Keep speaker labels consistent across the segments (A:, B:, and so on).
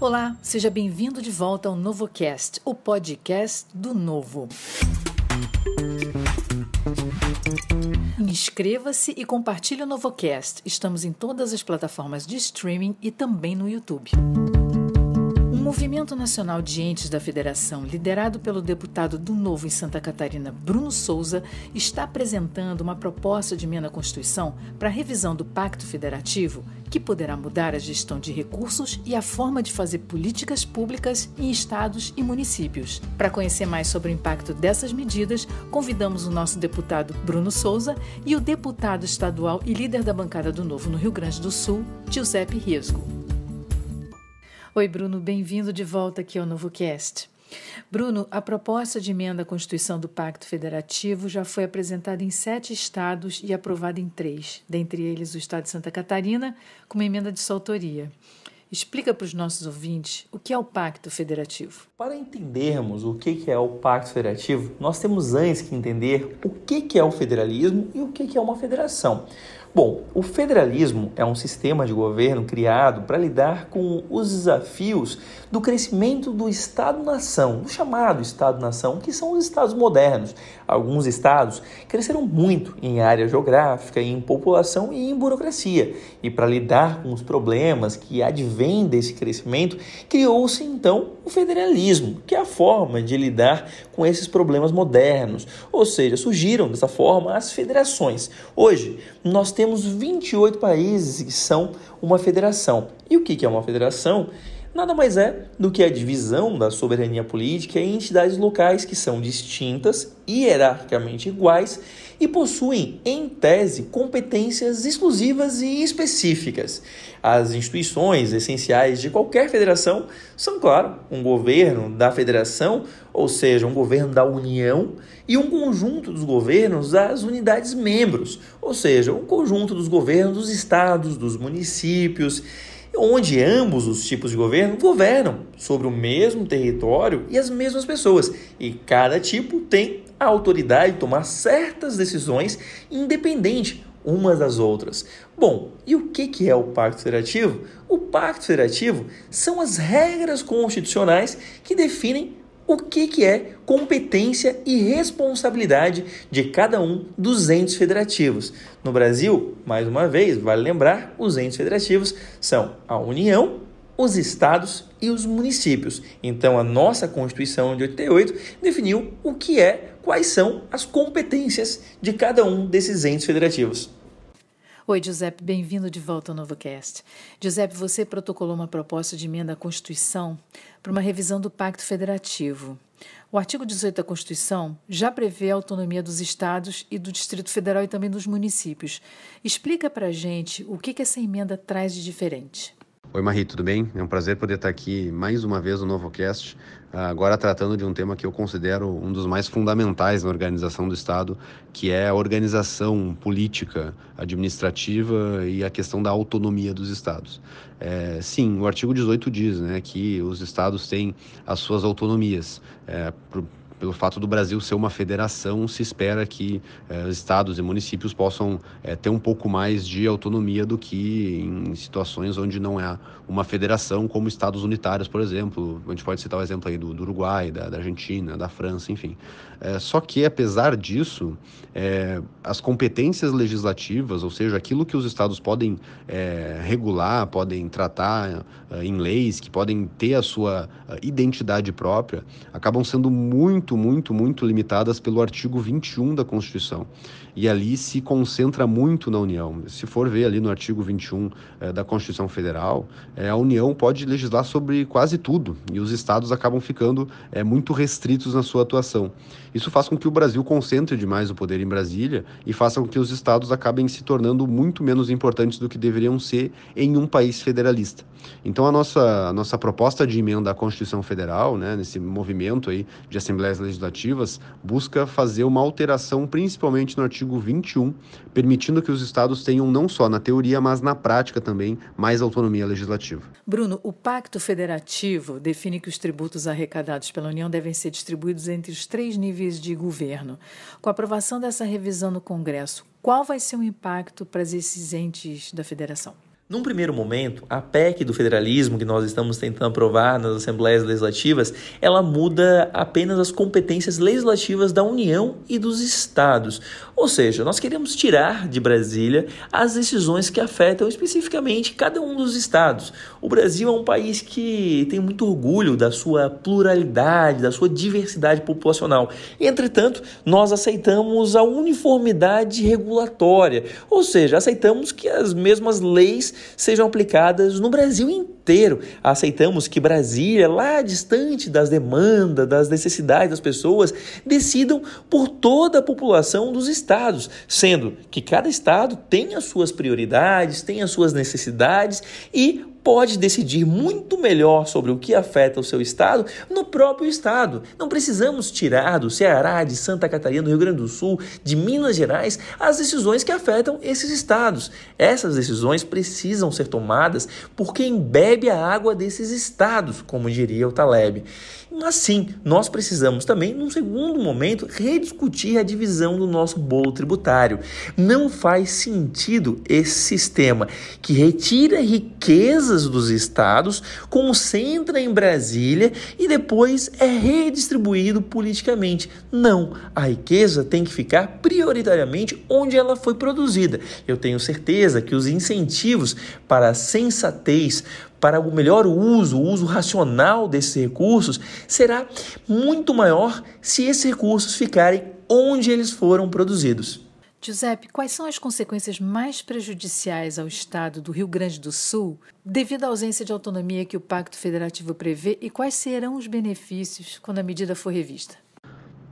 A: Olá, seja bem-vindo de volta ao NovoCast, o podcast do Novo. Inscreva-se e compartilhe o NovoCast. Estamos em todas as plataformas de streaming e também no YouTube. Movimento Nacional de Entes da Federação, liderado pelo deputado do Novo em Santa Catarina, Bruno Souza, está apresentando uma proposta de emenda à Constituição para a revisão do Pacto Federativo, que poderá mudar a gestão de recursos e a forma de fazer políticas públicas em estados e municípios. Para conhecer mais sobre o impacto dessas medidas, convidamos o nosso deputado Bruno Souza e o deputado estadual e líder da bancada do Novo no Rio Grande do Sul, Giuseppe Riesgo. Oi, Bruno, bem-vindo de volta aqui ao novo cast. Bruno, a proposta de emenda à Constituição do Pacto Federativo já foi apresentada em sete estados e aprovada em três, dentre eles o estado de Santa Catarina, com uma emenda de sua autoria. Explica para os nossos ouvintes o que é o Pacto Federativo. Para
B: entendermos o que é o Pacto Federativo, nós temos antes que entender o que é o federalismo e o que é uma federação. Bom, o federalismo é um sistema de governo criado para lidar com os desafios do crescimento do Estado-nação, do chamado Estado-nação, que são os estados modernos. Alguns estados cresceram muito em área geográfica, em população e em burocracia. E para lidar com os problemas que advêm desse crescimento, criou-se então o federalismo, que é a forma de lidar com esses problemas modernos. Ou seja, surgiram dessa forma as federações. Hoje, nós temos 28 países que são uma federação. E o que é uma federação? Nada mais é do que a divisão da soberania política em entidades locais que são distintas, hierarquicamente iguais e possuem, em tese, competências exclusivas e específicas. As instituições essenciais de qualquer federação são, claro, um governo da federação, ou seja, um governo da União, e um conjunto dos governos das unidades membros, ou seja, um conjunto dos governos dos estados, dos municípios onde ambos os tipos de governo governam sobre o mesmo território e as mesmas pessoas, e cada tipo tem a autoridade tomar certas decisões independente umas das outras. Bom, e o que, que é o Pacto Federativo? O Pacto Federativo são as regras constitucionais que definem o que, que é competência e responsabilidade de cada um dos entes federativos. No Brasil, mais uma vez, vale lembrar, os entes federativos são a União os estados e os municípios. Então, a nossa Constituição de 88 definiu o que é, quais são as competências de cada um desses entes federativos.
A: Oi, Giuseppe, bem-vindo de volta ao NovoCast. Giuseppe, você protocolou uma proposta de emenda à Constituição para uma revisão do Pacto Federativo. O artigo 18 da Constituição já prevê a autonomia dos estados e do Distrito Federal e também dos municípios. Explica para a gente o que, que essa emenda traz de diferente.
C: Oi, Marie, tudo bem? É um prazer poder estar aqui mais uma vez no NovoCast, ah, agora tratando de um tema que eu considero um dos mais fundamentais na organização do Estado, que é a organização política, administrativa e a questão da autonomia dos Estados. É, sim, o artigo 18 diz né, que os Estados têm as suas autonomias, é, pelo fato do Brasil ser uma federação, se espera que eh, estados e municípios possam eh, ter um pouco mais de autonomia do que em situações onde não é uma federação, como estados unitários, por exemplo. A gente pode citar o exemplo aí do, do Uruguai, da, da, Argentina, da França, enfim. Eh, só que, apesar disso, eh, as competências legislativas, ou seja, aquilo que os estados podem eh, regular, podem tratar em leis, que podem ter a sua identidade própria, acabam sendo muito muito, muito, muito limitadas pelo artigo 21 da Constituição. E ali se concentra muito na União. Se for ver ali no artigo 21 eh, da Constituição Federal, eh, a União pode legislar sobre quase tudo e os estados acabam ficando é muito restritos na sua atuação. Isso faz com que o Brasil concentre demais o poder em Brasília e faça com que os estados acabem se tornando muito menos importantes do que deveriam ser em um país federalista. Então a nossa, a nossa proposta de emenda à Constituição Federal, né, nesse movimento aí de assembleias legislativas busca fazer uma alteração, principalmente no artigo 21, permitindo que os estados tenham não só na teoria, mas na prática também mais autonomia legislativa.
A: Bruno, o Pacto Federativo define que os tributos arrecadados pela União devem ser distribuídos entre os três níveis de governo. Com a aprovação dessa revisão no Congresso, qual vai ser o impacto para esses entes da federação?
B: Num primeiro momento, a PEC do federalismo que nós estamos tentando aprovar nas assembleias legislativas, ela muda apenas as competências legislativas da União e dos estados. Ou seja, nós queremos tirar de Brasília as decisões que afetam especificamente cada um dos estados. O Brasil é um país que tem muito orgulho da sua pluralidade, da sua diversidade populacional. Entretanto, nós aceitamos a uniformidade regulatória, ou seja, aceitamos que as mesmas leis sejam aplicadas no Brasil inteiro inteiro aceitamos que Brasília, lá distante das demandas, das necessidades das pessoas, decidam por toda a população dos estados, sendo que cada estado tem as suas prioridades, tem as suas necessidades e pode decidir muito melhor sobre o que afeta o seu estado no próprio estado. Não precisamos tirar do Ceará, de Santa Catarina, do Rio Grande do Sul, de Minas Gerais as decisões que afetam esses estados. Essas decisões precisam ser tomadas por quem bebe bebe a água desses estados, como diria o Taleb assim, nós precisamos também, num segundo momento, rediscutir a divisão do nosso bolo tributário. Não faz sentido esse sistema que retira riquezas dos estados, concentra em Brasília e depois é redistribuído politicamente. Não, a riqueza tem que ficar prioritariamente onde ela foi produzida. Eu tenho certeza que os incentivos para a sensatez, para o melhor uso, o uso racional desses recursos, será muito maior se esses recursos ficarem onde eles foram produzidos.
A: Giuseppe, quais são as consequências mais prejudiciais ao Estado do Rio Grande do Sul devido à ausência de autonomia que o Pacto Federativo prevê e quais serão os benefícios quando a medida for revista?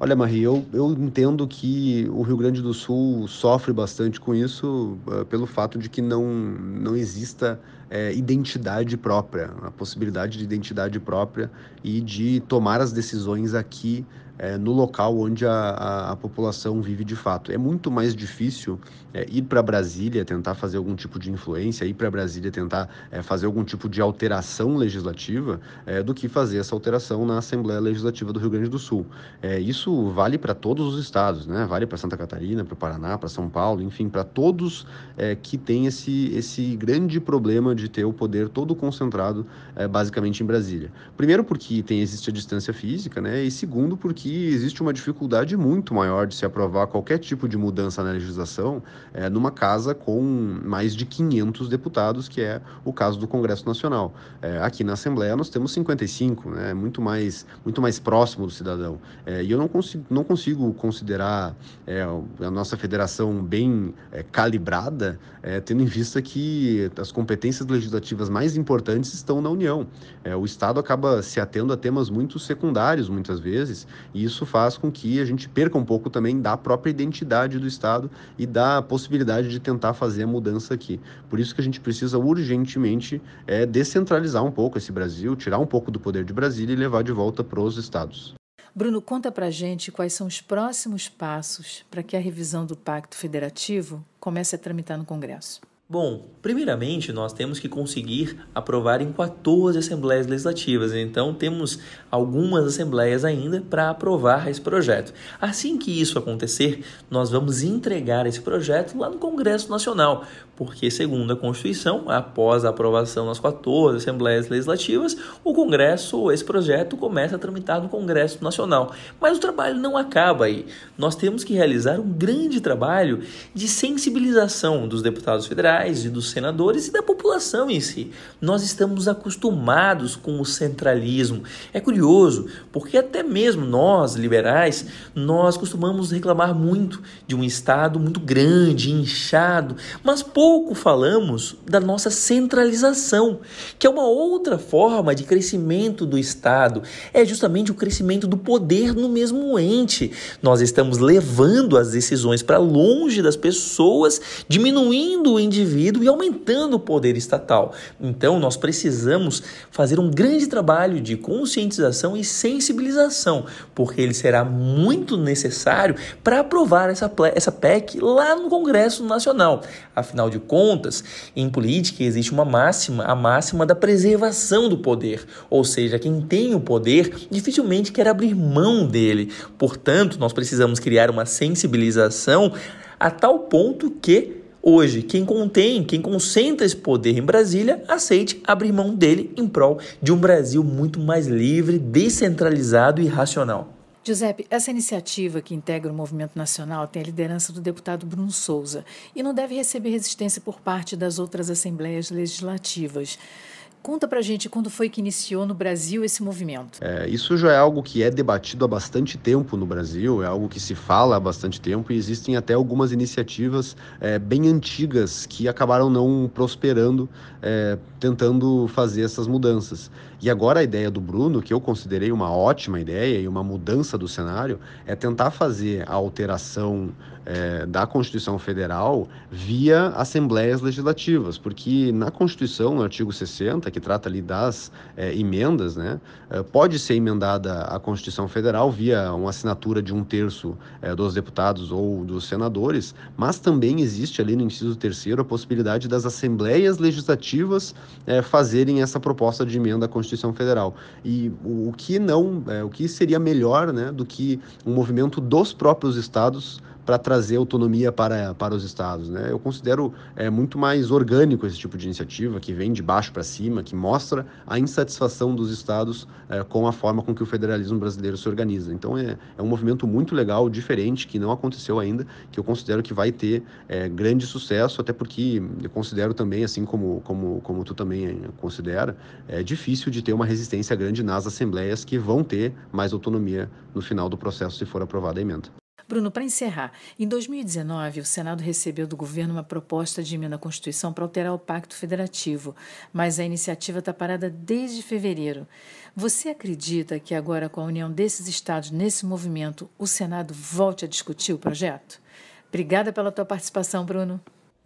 C: Olha, Marie, eu, eu entendo que o Rio Grande do Sul sofre bastante com isso uh, pelo fato de que não, não exista é, identidade própria, a possibilidade de identidade própria e de tomar as decisões aqui é, no local onde a, a, a, população vive de fato. É muito mais difícil é, ir para Brasília tentar fazer algum tipo de influência, ir para Brasília tentar é, fazer algum tipo de alteração legislativa, é, do que fazer essa alteração na Assembleia Legislativa do Rio Grande do Sul. É, isso vale para todos os estados, né? vale para Santa Catarina, para o Paraná, para São Paulo, enfim, para todos é, que têm esse, esse grande problema de ter o poder todo concentrado basicamente em Brasília. Primeiro, porque tem existe a distância física, né? e segundo, porque que existe uma dificuldade muito maior de se aprovar qualquer tipo de mudança na legislação é, numa casa com mais de 500 deputados, que é o caso do Congresso Nacional. É, aqui na Assembleia nós temos 55, né, muito mais muito mais próximo do cidadão. É, e eu não consigo, não consigo considerar a nossa federação bem calibrada, tendo em vista que as competências legislativas mais importantes estão na União. o Estado acaba se atendo a temas muito secundários muitas vezes isso faz com que a gente perca um pouco também da própria identidade do Estado e da possibilidade de tentar fazer a mudança aqui. Por isso que a gente precisa urgentemente é, descentralizar um pouco esse Brasil, tirar um pouco do poder de Brasília e levar de volta para os Estados.
A: Bruno, conta para gente quais são os próximos passos para que a revisão do Pacto Federativo comece a tramitar no Congresso.
B: Bom, primeiramente nós temos que conseguir aprovar em 14 assembleias legislativas, então temos algumas assembleias ainda para aprovar esse projeto. Assim que isso acontecer, nós vamos entregar esse projeto lá no Congresso Nacional, porque, segundo a Constituição, após a aprovação nas 14 Assembleias Legislativas, o Congresso, esse projeto, começa a tramitar no Congresso Nacional. Mas o trabalho não acaba aí. Nós temos que realizar um grande trabalho de sensibilização dos deputados federais e dos senadores e da população em si. Nós estamos acostumados com o centralismo. É curioso, porque até mesmo nós, liberais, nós costumamos reclamar muito de um Estado muito grande, inchado, mas pouco pouco falamos da nossa centralização, que é uma outra forma de crescimento do Estado, é justamente o crescimento do poder no mesmo ente. Nós estamos levando as decisões para longe das pessoas, diminuindo o indivíduo e aumentando o poder estatal. Então, nós precisamos fazer um grande trabalho de conscientização e sensibilização, porque ele será muito necessário para aprovar essa, essa PEC lá no Congresso Nacional. Afinal de de contas, em política existe uma máxima, a máxima da preservação do poder, ou seja, quem tem o poder dificilmente quer abrir mão dele. Portanto, nós precisamos criar uma sensibilização a tal ponto que Hoje, quem contém, quem concentra esse poder em Brasília, aceite abrir mão dele em prol de um Brasil muito mais livre, descentralizado e racional.
A: Giuseppe, essa iniciativa que integra o Movimento Nacional tem a liderança do deputado Bruno Souza e não deve receber resistência por parte das outras assembleias legislativas. Conta pra gente quando foi que iniciou no Brasil esse movimento.
C: É, isso já é algo que é debatido há bastante tempo no Brasil, é algo que se fala há bastante tempo e existem até algumas iniciativas é, bem antigas que acabaram não prosperando, é, tentando fazer essas mudanças. E agora a ideia do Bruno, que eu considerei uma ótima ideia e uma mudança do cenário, é tentar fazer a alteração é, da Constituição Federal via assembleias legislativas, porque na Constituição, no artigo 60, Carta, que trata ali das é, emendas, né, eh, pode ser emendada a Constituição Federal via uma assinatura de um terço é, dos deputados ou dos senadores, mas também existe ali no inciso terceiro a possibilidade das assembleias legislativas é, fazerem essa proposta de emenda à Constituição Federal. E o, o que não, o que seria melhor, né, do que um movimento dos próprios estados para trazer autonomia para, para os estados. Né? Eu considero é, muito mais orgânico esse tipo de iniciativa, que vem de baixo para cima, que mostra a insatisfação dos estados é, com a forma com que o federalismo brasileiro se organiza. Então é, é um movimento muito legal, diferente, que não aconteceu ainda, que eu considero que vai ter é, grande sucesso, até porque eu considero também, assim como, como, como tu também considera, é difícil de ter uma resistência grande nas assembleias que vão ter mais autonomia no final do processo se for aprovada a emenda.
A: Bruno, para encerrar, em 2019, o Senado recebeu do governo uma proposta de emenda à Constituição para alterar o Pacto Federativo, mas a iniciativa está parada desde fevereiro. Você acredita que agora, com a união desses estados nesse movimento, o Senado volte a discutir o projeto? Obrigada pela tua participação, Bruno.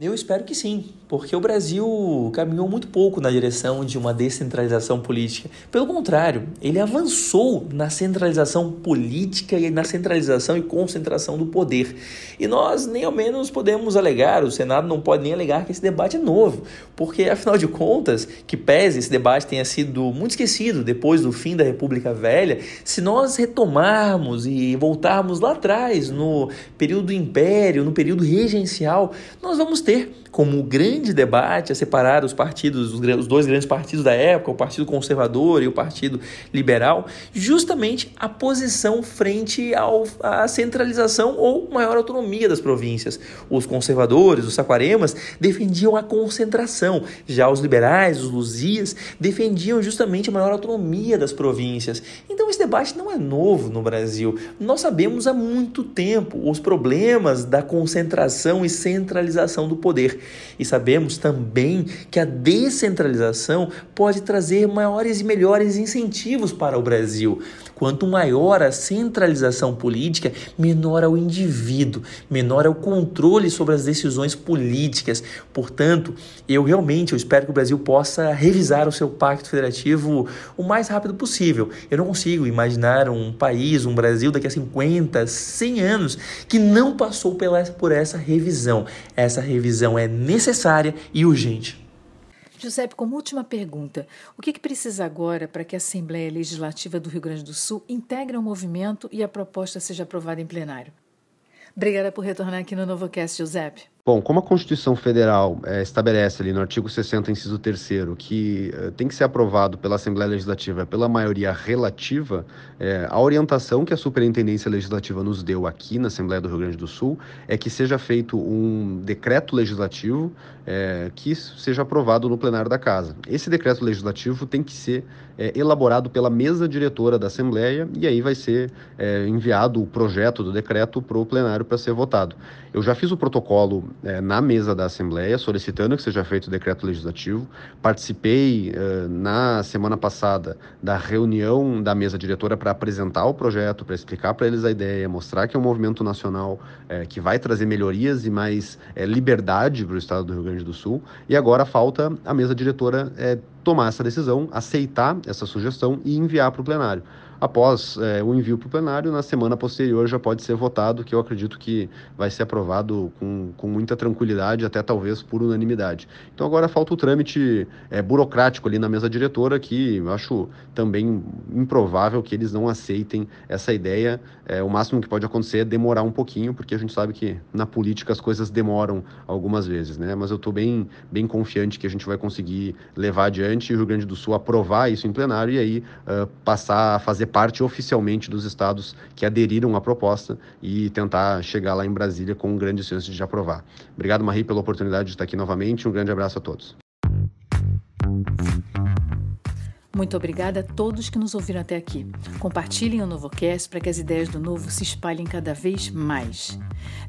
B: Eu espero que sim, porque o Brasil caminhou muito pouco na direção de uma descentralização política. Pelo contrário, ele avançou na centralização política e na centralização e concentração do poder. E nós nem ao menos podemos alegar, o Senado não pode nem alegar que esse debate é novo, porque afinal de contas, que pese esse debate tenha sido muito esquecido depois do fim da República Velha, se nós retomarmos e voltarmos lá atrás, no período do Império, no período regencial, nós vamos ter ter como o grande debate a é separar os partidos, os, dois grandes partidos da época, o Partido Conservador e o Partido Liberal, justamente a posição frente ao, à centralização ou maior autonomia das províncias. Os conservadores, os saquaremas, defendiam a concentração, já os liberais, os luzias, defendiam justamente a maior autonomia das províncias. Então esse debate não é novo no Brasil. Nós sabemos há muito tempo os problemas da concentração e centralização do poder. E sabemos também que a descentralização pode trazer maiores e melhores incentivos para o Brasil. Quanto maior a centralização política, menor é o indivíduo, menor é o controle sobre as decisões políticas. Portanto, eu realmente eu espero que o Brasil possa revisar o seu pacto federativo o mais rápido possível. Eu não consigo imaginar um país, um Brasil daqui a 50, 100 anos que não passou pela, por essa revisão. Essa revisão é necessária e urgente.
A: Giuseppe, como última pergunta, o que, que precisa agora para que a Assembleia Legislativa do Rio Grande do Sul integre o movimento e a proposta seja aprovada em plenário? Obrigada por retornar aqui no NovoCast, Giuseppe.
C: Bom, como a Constituição Federal é, estabelece ali no artigo 60, inciso 3 que é, tem que ser aprovado pela Assembleia Legislativa pela maioria relativa, é, a orientação que a Superintendência Legislativa nos deu aqui na Assembleia do Rio Grande do Sul é que seja feito um decreto legislativo que seja aprovado no plenário da Casa. Esse decreto legislativo tem que ser é, elaborado pela mesa diretora da Assembleia e aí vai ser é, enviado o projeto do decreto para o plenário para ser votado. Eu já fiz o protocolo é, na mesa da Assembleia, solicitando que seja feito o decreto legislativo. Participei é, na semana passada da reunião da mesa diretora para apresentar o projeto, para explicar para eles a ideia, mostrar que é um movimento nacional é, que vai trazer melhorias e mais é, liberdade para o Estado do Rio Grande do Sul. E agora falta a mesa diretora tomar essa decisão, aceitar essa sugestão e enviar para o plenário após é, o envio para o plenário, na semana posterior já pode ser votado, que eu acredito que vai ser aprovado com, com muita tranquilidade, até talvez por unanimidade. Então agora falta o trâmite é, burocrático ali na mesa diretora, que eu acho também improvável que eles não aceitem essa ideia. É, o máximo que pode acontecer é demorar um pouquinho, porque a gente sabe que na política as coisas demoram algumas vezes, né? Mas eu estou bem, bem confiante que a gente vai conseguir levar adiante e o Rio Grande do Sul aprovar isso em plenário e aí uh, passar a fazer parte oficialmente dos estados que aderiram à proposta e tentar chegar lá em Brasília com grandes chances de aprovar. Obrigado, Marie, pela oportunidade de estar aqui novamente. Um grande abraço a todos.
A: Muito obrigada a todos que nos ouviram até aqui. Compartilhem o NovoCast para que as ideias do Novo se espalhem cada vez mais.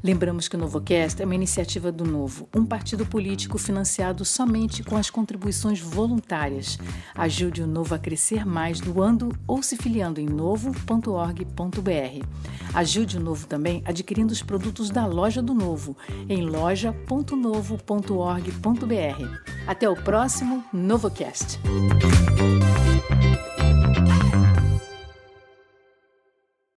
A: Lembramos que o NovoCast é uma iniciativa do Novo, um partido político financiado somente com as contribuições voluntárias. Ajude o Novo a crescer mais doando ou se filiando em novo.org.br. Ajude o Novo também adquirindo os produtos da Loja do Novo em loja.novo.org.br. Até o próximo NovoCast.